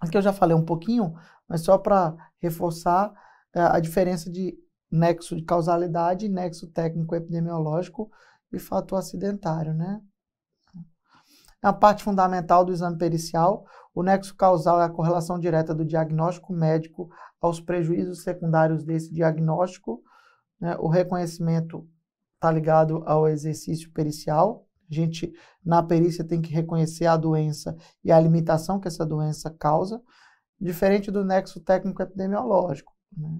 Aqui eu já falei um pouquinho, mas só para reforçar é, a diferença de nexo de causalidade, nexo técnico epidemiológico e fator acidentário, né? Na parte fundamental do exame pericial, o nexo causal é a correlação direta do diagnóstico médico aos prejuízos secundários desse diagnóstico. Né? O reconhecimento está ligado ao exercício pericial. A gente, na perícia, tem que reconhecer a doença e a limitação que essa doença causa, diferente do nexo técnico-epidemiológico. Né?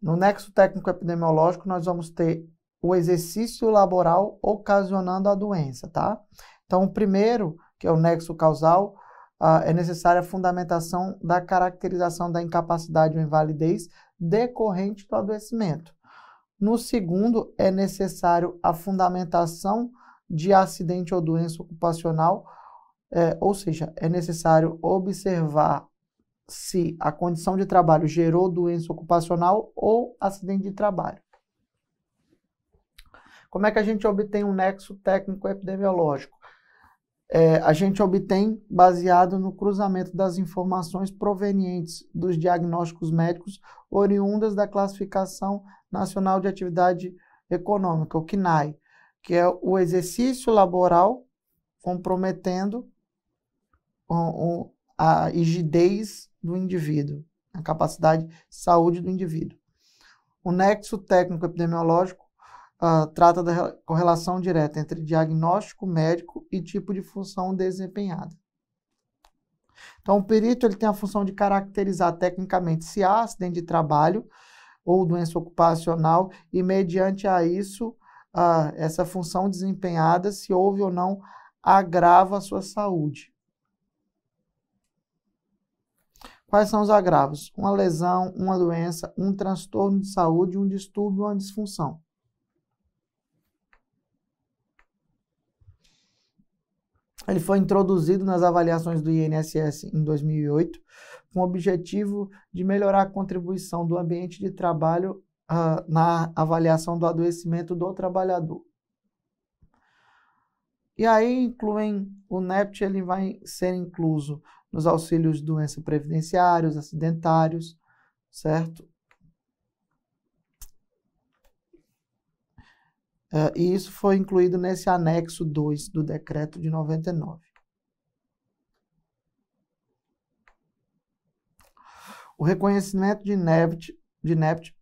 No nexo técnico-epidemiológico, nós vamos ter o exercício laboral ocasionando a doença, tá? Então, o primeiro, que é o nexo causal, uh, é necessária a fundamentação da caracterização da incapacidade ou invalidez decorrente do adoecimento. No segundo, é necessário a fundamentação de acidente ou doença ocupacional, é, ou seja, é necessário observar se a condição de trabalho gerou doença ocupacional ou acidente de trabalho. Como é que a gente obtém um nexo técnico-epidemiológico? É, a gente obtém baseado no cruzamento das informações provenientes dos diagnósticos médicos oriundas da Classificação Nacional de Atividade Econômica, o CNAE, que é o exercício laboral comprometendo a rigidez do indivíduo, a capacidade de saúde do indivíduo. O nexo técnico-epidemiológico uh, ah, trata da correlação direta entre diagnóstico médico e tipo de função desempenhada. Então, o perito ele tem a função de caracterizar tecnicamente se há acidente de trabalho ou doença ocupacional e, mediante a isso, ah, essa função desempenhada, se houve ou não agrava à sua saúde. Quais são os agravos? Uma lesão, uma doença, um transtorno de saúde, um distúrbio, uma disfunção. Ele foi introduzido nas avaliações do INSS em 2008, com o objetivo de melhorar a contribuição do ambiente de trabalho uh, na avaliação do adoecimento do trabalhador. E aí incluem o NEPT, ele vai ser incluso nos auxílios doença previdenciários, acidentários, certo? Uh, e isso foi incluído nesse anexo 2 do decreto de 99. O reconhecimento de NEPT, de NEPT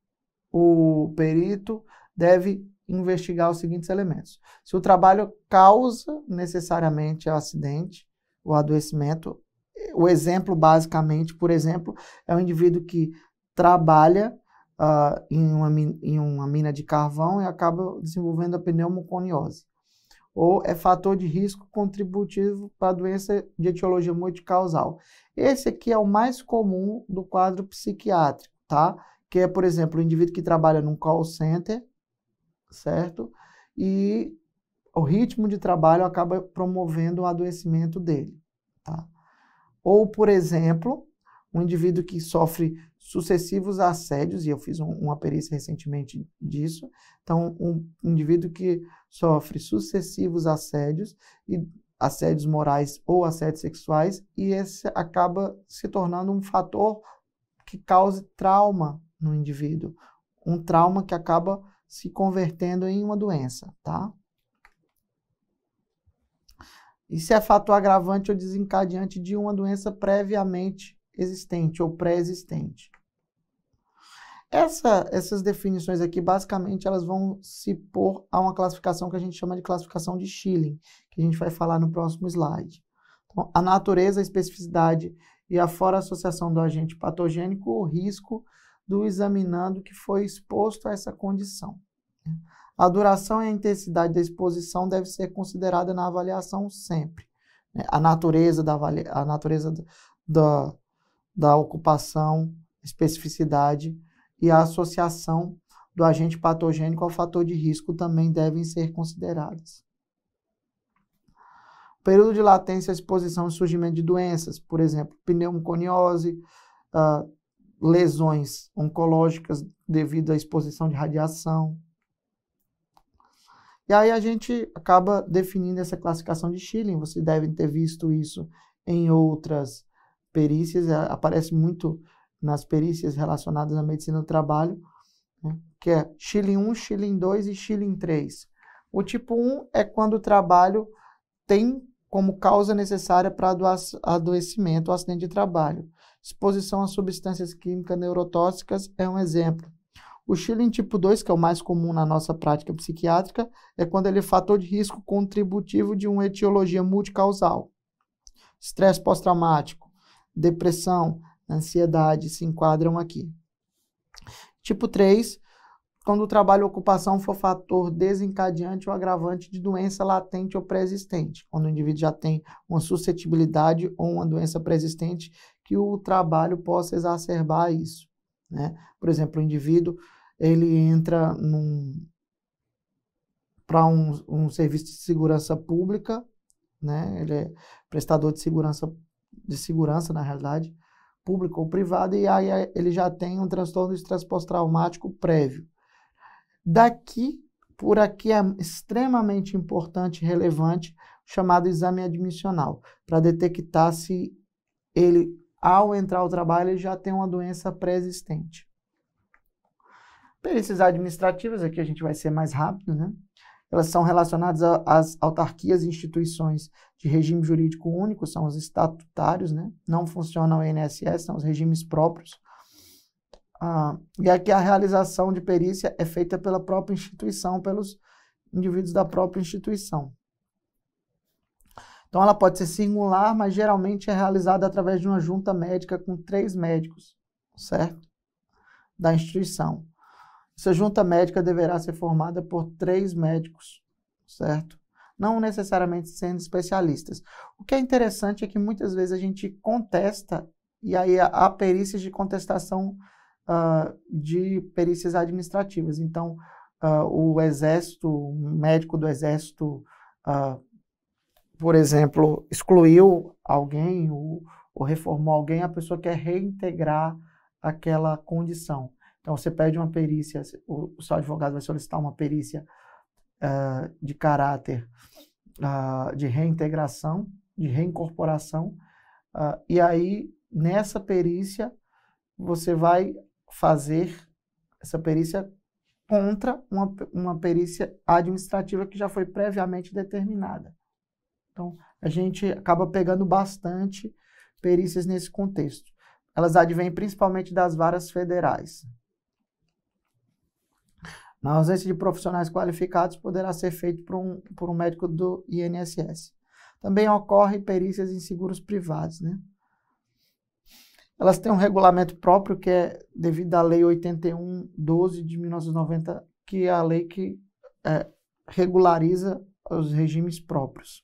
o perito deve investigar os seguintes elementos. Se o trabalho causa necessariamente o acidente, o adoecimento, o exemplo basicamente, por exemplo, é um indivíduo que trabalha uh, em, uma, em uma mina de carvão e acaba desenvolvendo a pneumoconiose. Ou é fator de risco contributivo para a doença de etiologia multicausal. Esse aqui é o mais comum do quadro psiquiátrico, tá? que é, por exemplo, o indivíduo que trabalha num call center, certo? E o ritmo de trabalho acaba promovendo o adoecimento dele, tá? Ou, por exemplo, um indivíduo que sofre sucessivos assédios, e eu fiz um, uma perícia recentemente disso, então, um indivíduo que sofre sucessivos assédios, e assédios morais ou assédios sexuais, e esse acaba se tornando um fator que cause trauma no indivíduo, um trauma que acaba se convertendo em uma doença, tá? E se é fator agravante ou desencadeante de uma doença previamente existente ou pré-existente. Essa, essas definições aqui, basicamente, elas vão se pôr a uma classificação que a gente chama de classificação de Schilling, que a gente vai falar no próximo slide. Então, a natureza, a especificidade e a fora associação do agente patogênico, o risco do examinando que foi exposto a essa condição. Né? A duração e a intensidade da exposição deve ser considerada na avaliação sempre. Né? A natureza da, a natureza da, da ocupação, especificidade e a associação do agente patogênico ao fator de risco também devem ser consideradas. Período de latência, exposição e surgimento de doenças, por exemplo, pneumoconiose, uh, ah, lesões oncológicas devido à exposição de radiação. E aí a gente acaba definindo essa classificação de Schilling. Vocês devem ter visto isso em outras perícias, é, aparece muito nas perícias relacionadas à medicina do trabalho, né? que é Schilling 1, Schilling 2 e Schilling 3. O tipo 1 é quando o trabalho tem como causa necessária para adoecimento ou acidente de trabalho. Exposição a substâncias químicas neurotóxicas é um exemplo. O Schilling tipo 2, que é o mais comum na nossa prática psiquiátrica, é quando ele é fator de risco contributivo de uma etiologia multicausal. Estresse pós-traumático, depressão, ansiedade se enquadram aqui. Tipo 3 quando o trabalho ou ocupação for fator desencadeante ou agravante de doença latente ou pré-existente, quando o indivíduo já tem uma suscetibilidade ou uma doença pré-existente que o trabalho possa exacerbar isso, né? Por exemplo, o indivíduo ele entra para um, um serviço de segurança pública, né? Ele é prestador de segurança de segurança na realidade pública ou privada e aí ele já tem um transtorno de estresse pós-traumático prévio Daqui por aqui é extremamente importante e relevante chamado exame admissional, para detectar se ele, ao entrar ao trabalho, ele já tem uma doença pré-existente. Perícias administrativas, aqui a gente vai ser mais rápido, né? Elas são relacionadas às autarquias e instituições de regime jurídico único, são os estatutários, né? Não funcionam o INSS, são os regimes próprios. Ah, e aqui a realização de perícia é feita pela própria instituição, pelos indivíduos da própria instituição. Então ela pode ser singular, mas geralmente é realizada através de uma junta médica com três médicos, certo? Da instituição. Essa junta médica deverá ser formada por três médicos, certo? Não necessariamente sendo especialistas. O que é interessante é que muitas vezes a gente contesta, e aí há perícias de contestação uh, de perícias administrativas. Então, uh, o Exército, um médico do Exército, uh, por exemplo, excluiu alguém ou, ou, reformou alguém, a pessoa quer reintegrar aquela condição. Então, você pede uma perícia, o, o seu advogado vai solicitar uma perícia de caráter de reintegração, de reincorporação, e aí nessa perícia você vai fazer essa perícia contra uma, uma perícia administrativa que já foi previamente determinada. Então, a gente acaba pegando bastante perícias nesse contexto. Elas advêm principalmente das varas federais. Na ausência de profissionais qualificados, poderá ser feito por um, por um médico do INSS. Também ocorrem perícias em seguros privados, né? elas têm um regulamento próprio que é devido à Lei 81.12 de 1990, que é a lei que é, regulariza os regimes próprios.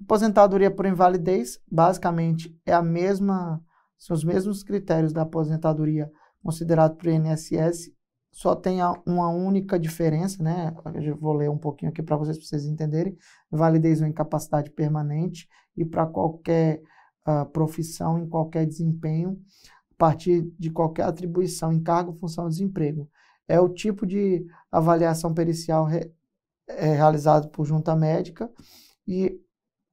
Aposentadoria por invalidez, basicamente, é a mesma, são os mesmos critérios da aposentadoria considerado por INSS, só tem uma única diferença, né? Eu vou ler um pouquinho aqui para vocês, vocês entenderem. Validez ou incapacidade permanente e para qualquer uh, profissão, em qualquer desempenho, a partir de qualquer atribuição, encargo, função, desemprego. É o tipo de avaliação pericial re, é, realizado por junta médica e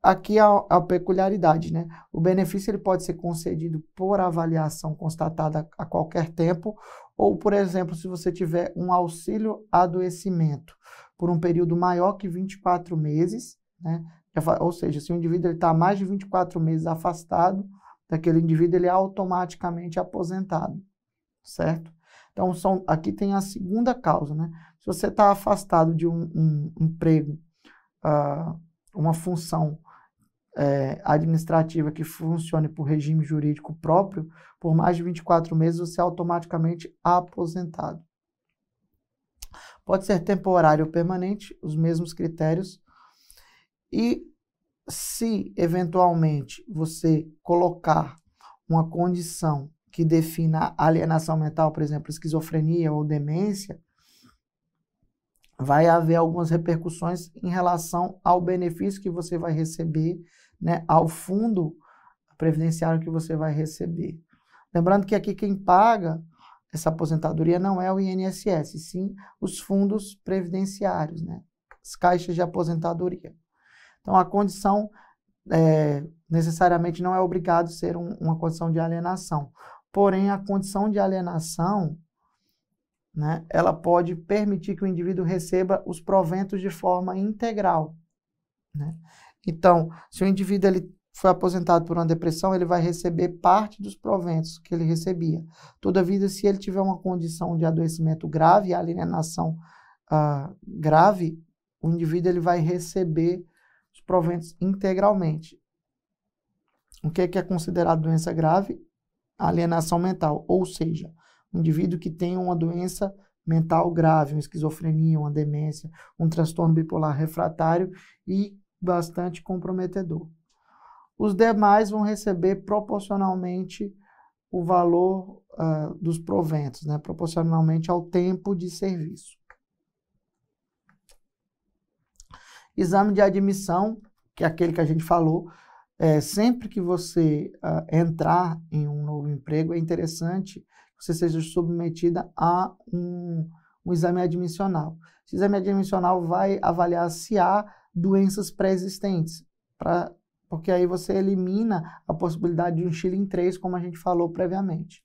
aqui é a, é a, peculiaridade, né? O benefício ele pode ser concedido por avaliação constatada a qualquer tempo ou, por exemplo, se você tiver um auxílio adoecimento por um período maior que 24 meses, né? É ou seja, se o indivíduo está mais de 24 meses afastado, daquele indivíduo ele é automaticamente aposentado, certo? Então, são, aqui tem a segunda causa, né? Se você está afastado de um, um emprego, uh, uma função é, administrativa que funcione por regime jurídico próprio, por mais de 24 meses você é automaticamente aposentado. Pode ser temporário ou permanente, os mesmos critérios e se eventualmente você colocar uma condição que defina alienação mental, por exemplo, esquizofrenia ou demência, vai haver algumas repercussões em relação ao benefício que você vai receber, né, ao fundo previdenciário que você vai receber. Lembrando que aqui quem paga essa aposentadoria não é o INSS, sim os fundos previdenciários, né, as caixas de aposentadoria. Então, a condição é, necessariamente não é obrigado ser um, uma condição de alienação. Porém, a condição de alienação, né, ela pode permitir que o indivíduo receba os proventos de forma integral. Né? Então, se o indivíduo ele foi aposentado por uma depressão, ele vai receber parte dos proventos que ele recebia. Todavia, se ele tiver uma condição de adoecimento grave, alienação ah, grave, o indivíduo ele vai receber proventos integralmente. O que é, que é considerado doença grave? Alienação mental, ou seja, um indivíduo que tem uma doença mental grave, uma esquizofrenia, uma demência, um transtorno bipolar refratário e bastante comprometedor. Os demais vão receber proporcionalmente o valor uh, dos proventos, né? proporcionalmente ao tempo de serviço. Exame de admissão, que é aquele que a gente falou, é, sempre que você uh, entrar em um novo emprego, é interessante que você seja submetida a um, um exame admissional. Esse exame admissional vai avaliar se há doenças pré-existentes, porque aí você elimina a possibilidade de um Chile em 3, como a gente falou previamente.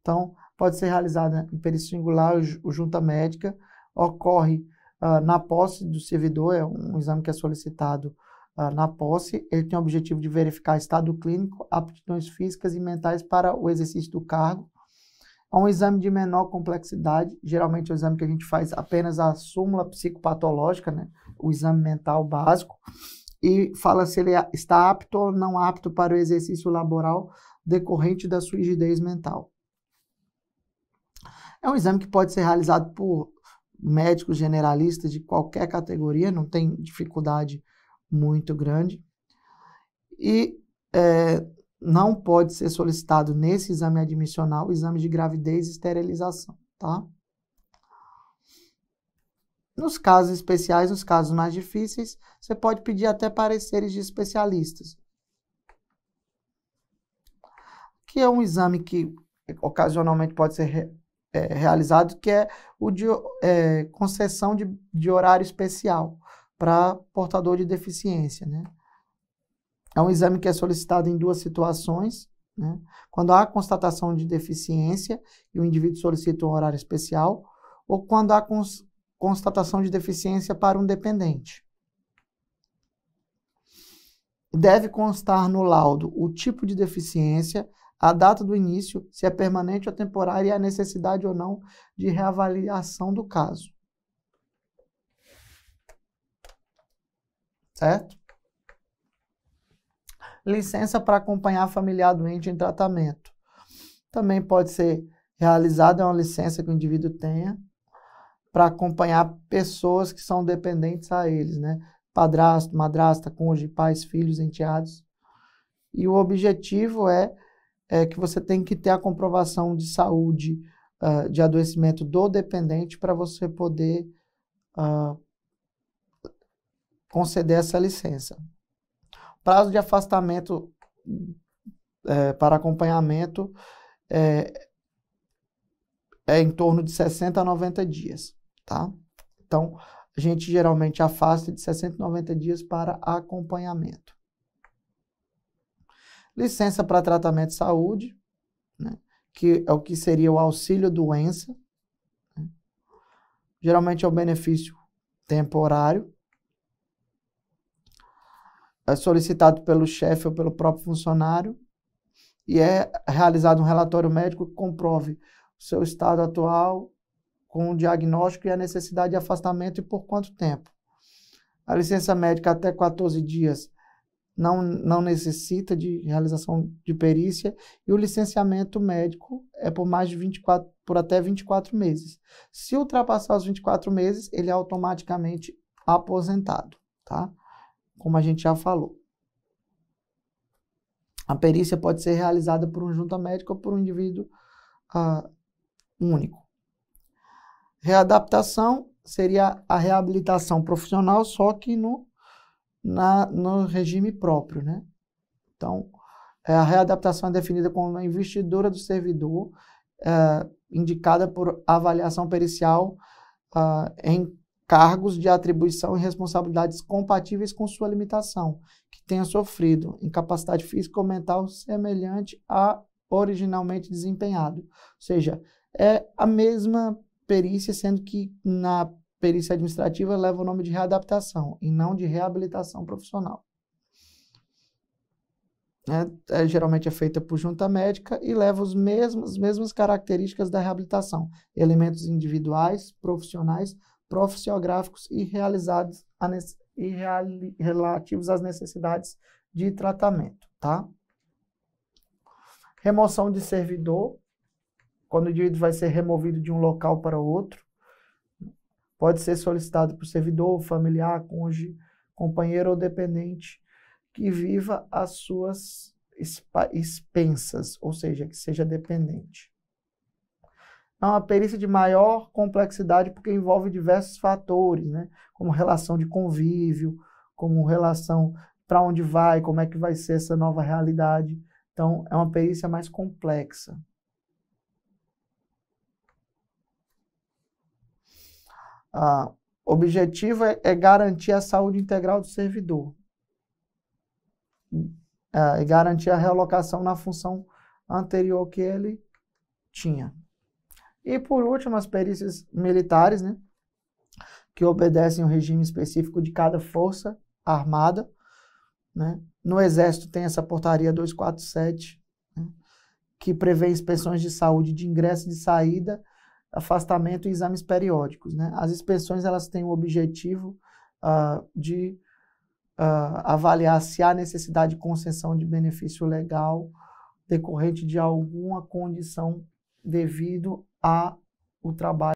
Então, pode ser realizada em perícia singular ou junta médica, ocorre uh, na posse do servidor, é um exame que é solicitado uh, na posse, ele tem o objetivo de verificar estado clínico, aptidões físicas e mentais para o exercício do cargo. É um exame de menor complexidade, geralmente é um exame que a gente faz apenas a súmula psicopatológica, né? o exame mental básico, e fala se ele é, está apto ou não apto para o exercício laboral decorrente da sua rigidez mental. É um exame que pode ser realizado por médico generalista de qualquer categoria, não tem dificuldade muito grande. E é, não pode ser solicitado nesse exame admissional o exame de gravidez e esterilização, tá? Nos casos especiais, nos casos mais difíceis, você pode pedir até pareceres de especialistas. Que é um exame que ocasionalmente pode ser é, realizado, que é o de é, concessão de, de horário especial para portador de deficiência. Né? É um exame que é solicitado em duas situações. Né? Quando há constatação de deficiência e o indivíduo solicita um horário especial, ou quando há cons constatação de deficiência para um dependente. Deve constar no laudo o tipo de deficiência, a data do início, se é permanente ou temporária e a necessidade ou não de reavaliação do caso. Certo? Licença para acompanhar familiar doente em tratamento. Também pode ser realizada, é uma licença que o indivíduo tenha para acompanhar pessoas que são dependentes a eles, né? Padrasto, madrasta, cônjuge, pais, filhos, enteados. E o objetivo é é que você tem que ter a comprovação de saúde, uh, de adoecimento do dependente para você poder uh, conceder essa licença. Prazo de afastamento é, para acompanhamento é, é em torno de 60 a 90 dias, tá? Então, a gente geralmente afasta de 60 a 90 dias para acompanhamento licença para tratamento de saúde, né? que é o que seria o auxílio doença. Né? Geralmente é o benefício temporário. É solicitado pelo chefe ou pelo próprio funcionário e é realizado um relatório médico que comprove o seu estado atual com o diagnóstico e a necessidade de afastamento e por quanto tempo. A licença médica até 14 dias não, não necessita de realização de perícia e o licenciamento médico é por mais de 24 por até 24 meses. Se ultrapassar os 24 meses, ele é automaticamente aposentado, tá? Como a gente já falou. A perícia pode ser realizada por um junta médica ou por um indivíduo ah, único. Readaptação seria a reabilitação profissional, só que no na, no regime próprio. Né? Então, é, a readaptação é definida como uma investidura do servidor, é, indicada por avaliação pericial é, em cargos de atribuição e responsabilidades compatíveis com sua limitação, que tenha sofrido incapacidade física ou mental semelhante à originalmente desempenhado. Ou seja, é a mesma perícia, sendo que na perícia administrativa leva o nome de readaptação e não de reabilitação profissional. É, é, geralmente é feita por junta médica e leva os mesmos, as mesmas características da reabilitação, elementos individuais, profissionais, profissiográficos e realizados a, e reali, relativos às necessidades de tratamento, tá? Remoção de servidor, quando o indivíduo vai ser removido de um local para outro pode ser solicitado por servidor, familiar, cônjuge, companheiro ou dependente que viva às suas expensas, ou seja, que seja dependente. É uma perícia de maior complexidade porque envolve diversos fatores, né? como relação de convívio, como relação para onde vai, como é que vai ser essa nova realidade. Então, é uma perícia mais complexa. Ah, objetivo é, é, garantir a saúde integral do servidor. É, e garantir a realocação na função anterior que ele tinha. E por último, as perícias militares, né, que obedecem o regime específico de cada força armada. Né? No Exército tem essa portaria 247, né, que prevê inspeções de saúde de ingresso e de saída afastamento e exames periódicos. Né? As inspeções elas têm o objetivo uh, de uh, avaliar se há necessidade de concessão de benefício legal decorrente de alguma condição devido ao trabalho